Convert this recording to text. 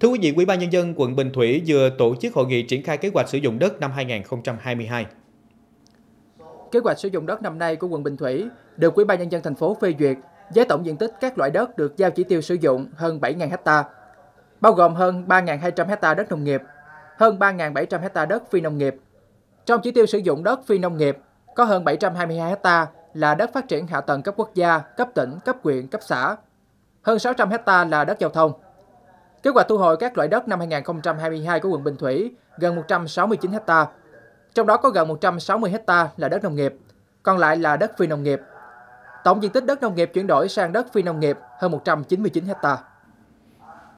Thưa quý vị, Ủy ban nhân dân quận Bình Thủy vừa tổ chức hội nghị triển khai kế hoạch sử dụng đất năm 2022. Kế hoạch sử dụng đất năm nay của quận Bình Thủy được Ủy ban nhân dân thành phố phê duyệt với tổng diện tích các loại đất được giao chỉ tiêu sử dụng hơn 7.000 ha, bao gồm hơn 3.200 ha đất nông nghiệp, hơn 3.700 ha đất phi nông nghiệp. Trong chỉ tiêu sử dụng đất phi nông nghiệp có hơn 722 ha là đất phát triển hạ tầng cấp quốc gia, cấp tỉnh, cấp huyện, cấp xã, hơn 600 ha là đất giao thông. Kết quả thu hồi các loại đất năm 2022 của quận Bình Thủy gần 169 ha, trong đó có gần 160 ha là đất nông nghiệp, còn lại là đất phi nông nghiệp. Tổng diện tích đất nông nghiệp chuyển đổi sang đất phi nông nghiệp hơn 199 ha.